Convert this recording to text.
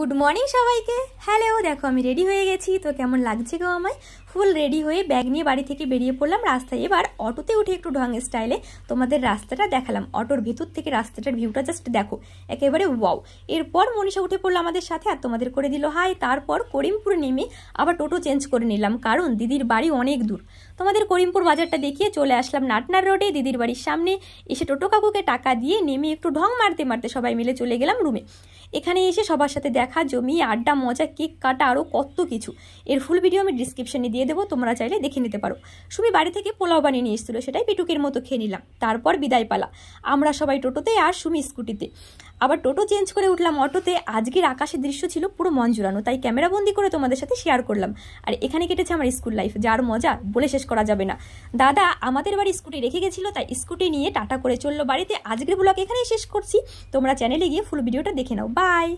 good morning সবাইকে hello দেখো আমি রেডি হয়ে গেছি তো কেমন লাগছে গো আমায় ফুল রেডি হয়ে ব্যাগ নিয়ে বাড়ি থেকে বেরিয়ে পড়লাম রাস্তায় এবার অটোতে উঠে একটু ঢং স্টাইলে তোমাদের রাস্তাটা দেখালাম অটোর ভিতর থেকে রাস্তাটার ভিউটা জাস্ট দেখো একেবারে ওয়াও এরপর মনীষা উঠে পড়লো আমাদের সাথে আর তোমাদের করে দিল হাই তারপর করিমপুরে নেমে আবার টোটো চেঞ্জ করে নিলাম কারণ দিদির বাড়ি অনেক দূর তোমাদের করিমপুর বাজারটা দেখিয়ে চলে আসলাম নাটনার রোডে দিদির বাড়ির সামনে এসে টোটো কাকুকে টাকা দিয়ে নেমে একটু ঢং মারতে মারতে সবাই মিলে চলে গেলাম রুমে এখানে এসে সবার সাথে দেখা জমি আড্ডা মজা কেক কাটা আরও কত কিছু এর ফুল ভিডিও আমি ডিসক্রিপশানে দিয়ে দেবো তোমরা চাইলে দেখে নিতে পারো সুমি বাড়ি থেকে পোলাও বানিয়ে নিয়ে এসেছিলো সেটাই পিটুকের মতো খেয়ে নিলাম তারপর বিদায় পালা আমরা সবাই টোটোতে আর সুমি স্কুটিতে আবার টোটো চেঞ্জ করে উঠলাম অটোতে আজকের আকাশের দৃশ্য ছিল পুরো মন জুড়ানো তাই ক্যামেরাবন্দি করে তোমাদের সাথে শেয়ার করলাম আর এখানে কেটেছে আমার স্কুল লাইফ যার মজা বলে শেষ করা যাবে না দাদা আমাদের বাড়ি স্কুটি রেখে গেছিলো তাই স্কুটি নিয়ে টাটা করে চললো বাড়িতে আজকের ব্লগ এখানেই শেষ করছি তোমরা চ্যানেলে গিয়ে ফুল ভিডিওটা দেখে নাও বাই